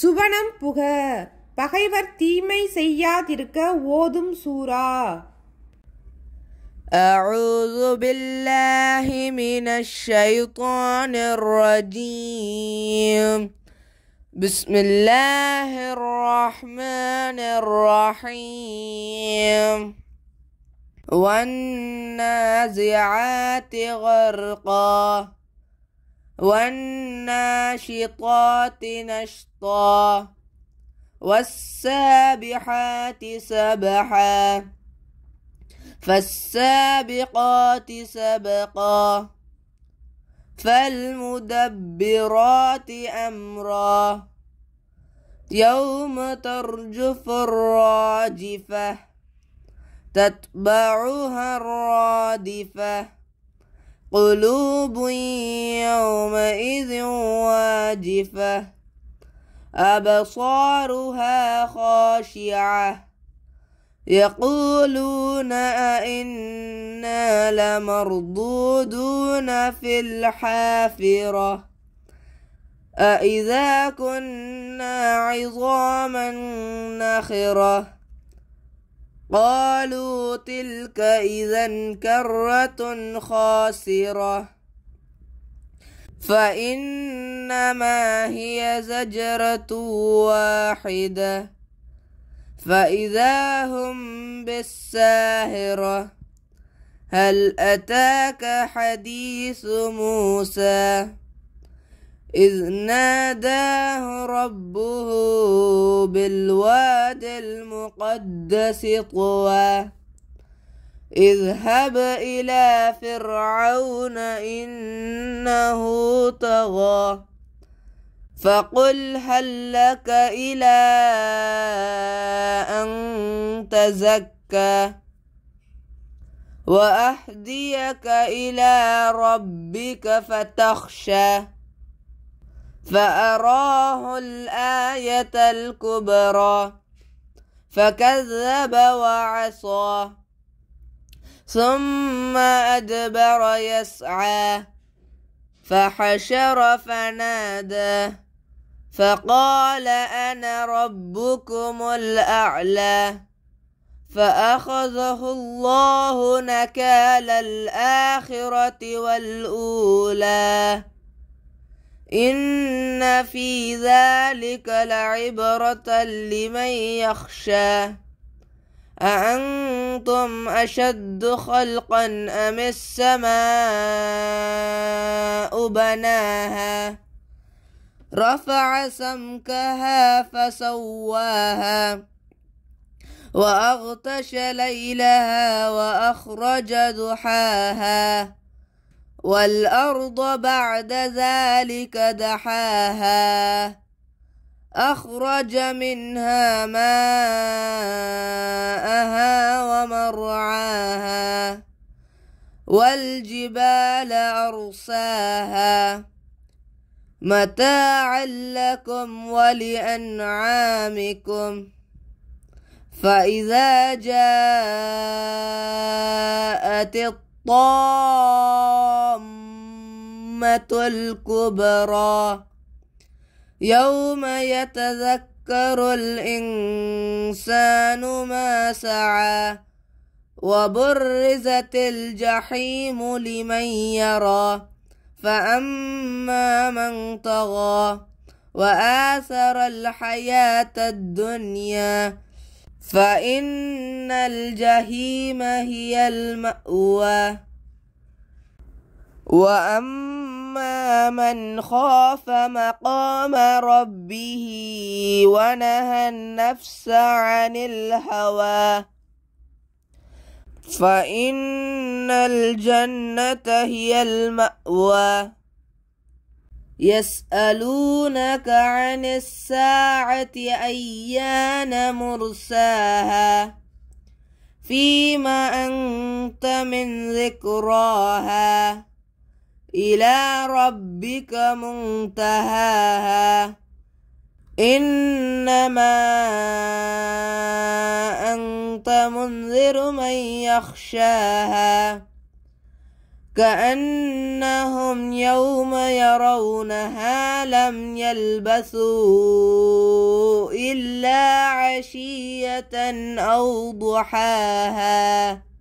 சுபனம் புக பகைவர் தீமை செய்யாதிருக்க ஓதும் சூரா أعوذ بالله من الشيطان الرجيم بسم الله الرحمن الرحيم والنازعات غرقا والناشطات نشطا والسابحات سبحا فالسابقات سبقا فالمدبرات أمرا يوم ترجف الراجفة تتبعها الرادفة قلوب يومئذ واجفة أبصارها خاشعة يقولون أئنا لمردودون في الحافرة أئذا كنا عظاما نخره قالوا تلك إذا كرة خاسرة فإنما هي زجرة واحدة فإذا هم بالساهرة هل أتاك حديث موسى إذ ناداه ربه بالواد المقدس طوى اذهب إلى فرعون إنه طغى فقل هل لك إلى أن تزكى وأهديك إلى ربك فتخشى فأراه الآية الكبرى فكذب وعصى ثم أدبر يسعى فحشر فنادى فقال أنا ربكم الأعلى فأخذه الله نكال الآخرة والأولى إن في ذلك لعبرة لمن يخشى أأنتم أشد خلقا أم السماء بناها رفع سمكها فسواها وأغطش ليلها وأخرج ضحاها والأرض بعد ذلك دحاها أخرج منها ماءها ومرعاها والجبال أرساها متاعا لكم ولأنعامكم فإذا جاءت الطاقة الطامة الكبرى يوم يتذكر الإنسان ما سعى وبرزت الجحيم لمن يرى فأما من طغى وآثر الحياة الدنيا فإن الجحيم هي المأوى وأما من خاف مقام ربه ونهى النفس عن الهوى فإن الجنة هي المأوى يسألونك عن الساعة أيان مرساها فيما أنت من ذكراها إلى ربك منتهاها إنما أنت منذر من يخشاها كأنهم يوم يرونها لم يلبثوا إلا عشية أو ضحاها